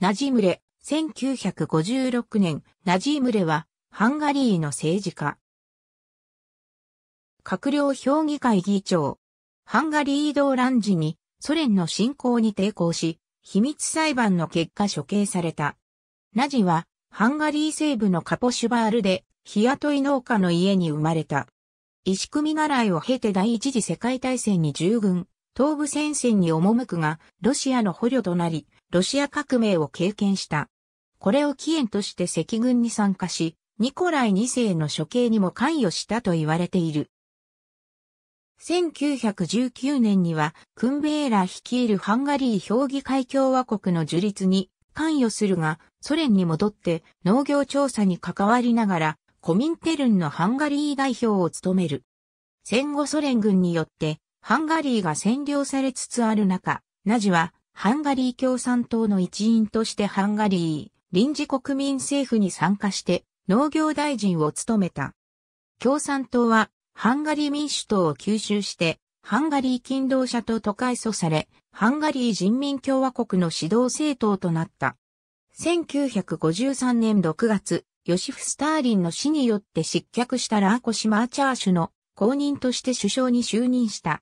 ナジムレ、1956年、ナジムレは、ハンガリーの政治家。閣僚評議会議長。ハンガリー動乱時に、ソ連の侵攻に抵抗し、秘密裁判の結果処刑された。ナジは、ハンガリー西部のカポシュバールで、日雇い農家の家に生まれた。石組習いを経て第一次世界大戦に従軍、東部戦線に赴くが、ロシアの捕虜となり、ロシア革命を経験した。これを起源として赤軍に参加し、ニコライ2世の処刑にも関与したと言われている。1919年には、クンベーラ率いるハンガリー評議会共和国の樹立に関与するが、ソ連に戻って農業調査に関わりながら、コミンテルンのハンガリー代表を務める。戦後ソ連軍によって、ハンガリーが占領されつつある中、ナジはハンガリー共産党の一員としてハンガリー臨時国民政府に参加して農業大臣を務めた。共産党はハンガリー民主党を吸収してハンガリー勤労者党と改組され、ハンガリー人民共和国の指導政党となった。1953年6月、ヨシフ・スターリンの死によって失脚したラーコシマーチャーシュの公認として首相に就任した。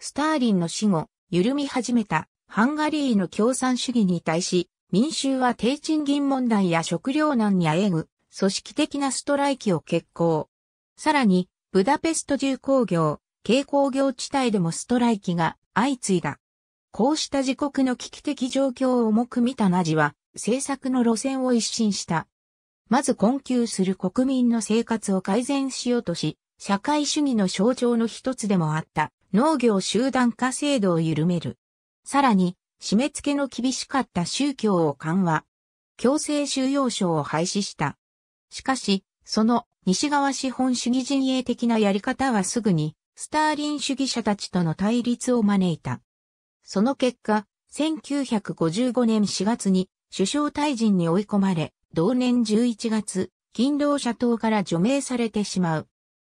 スターリンの死後、緩み始めたハンガリーの共産主義に対し、民衆は低賃金問題や食糧難にあえぐ、組織的なストライキを決行。さらに、ブダペスト重工業、軽工業地帯でもストライキが相次いだ。こうした自国の危機的状況を重く見たナジは、政策の路線を一新した。まず困窮する国民の生活を改善しようとし、社会主義の象徴の一つでもあった農業集団化制度を緩める。さらに、締め付けの厳しかった宗教を緩和、強制収容所を廃止した。しかし、その西側資本主義陣営的なやり方はすぐに、スターリン主義者たちとの対立を招いた。その結果、1955年4月に首相退陣に追い込まれ、同年11月、勤労者党から除名されてしまう。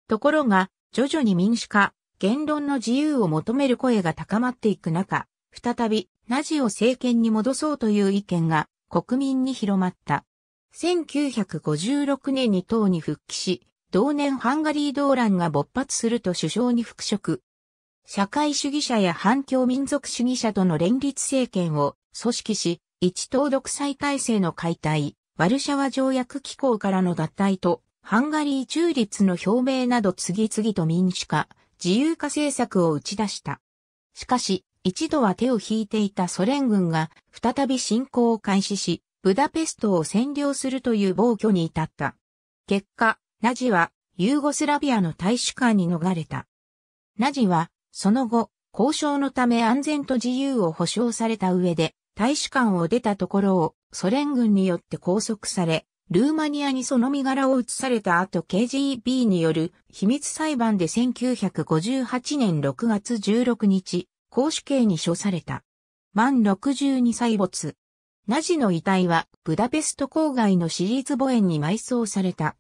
ところが、徐々に民主化、言論の自由を求める声が高まっていく中、再びナジを政権に戻そうという意見が国民に広まった。1956年に党に復帰し、同年ハンガリー動乱が勃発すると首相に復職。社会主義者や反共民族主義者との連立政権を組織し、一党独裁体制の解体、ワルシャワ条約機構からの脱退と、ハンガリー中立の表明など次々と民主化、自由化政策を打ち出した。しかし、一度は手を引いていたソ連軍が再び侵攻を開始し、ブダペストを占領するという暴挙に至った。結果、ナジはユーゴスラビアの大使館に逃れた。ナジは、その後、交渉のため安全と自由を保障された上で、大使館を出たところをソ連軍によって拘束され、ルーマニアにその身柄を移された後 KGB による秘密裁判で1958年6月16日、公主刑に処された。満62歳没。ナジの遺体はブダペスト郊外のー立墓園に埋葬された。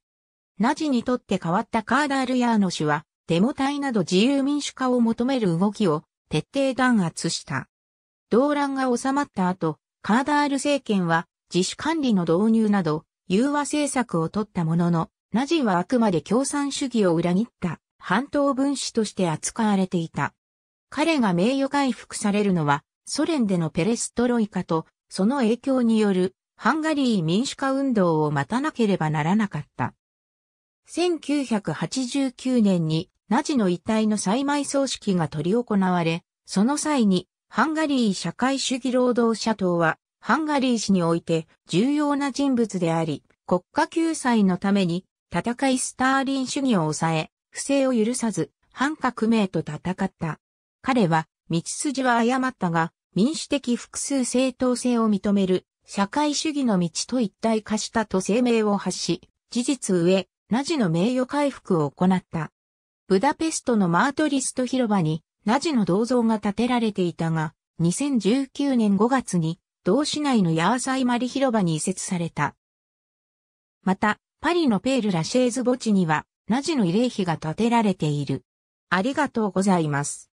ナジにとって変わったカーダールヤーノ氏は、デモ隊など自由民主化を求める動きを徹底弾圧した。動乱が収まった後、カーダール政権は自主管理の導入など、融和政策を取ったものの、ナジはあくまで共産主義を裏切った半島分子として扱われていた。彼が名誉回復されるのは、ソ連でのペレストロイカと、その影響による、ハンガリー民主化運動を待たなければならなかった。1989年に、ナジの遺体の再埋葬式が取り行われ、その際に、ハンガリー社会主義労働者党は、ハンガリー史において重要な人物であり、国家救済のために、戦いスターリン主義を抑え、不正を許さず、反革命と戦った。彼は、道筋は誤ったが、民主的複数正当性を認める、社会主義の道と一体化したと声明を発し、事実上、ナジの名誉回復を行った。ブダペストのマートリスト広場に、ナジの銅像が建てられていたが、2019年5月に、同市内のヤーサイマリ広場に移設された。また、パリのペール・ラシェーズ墓地には、ナジの慰霊碑が建てられている。ありがとうございます。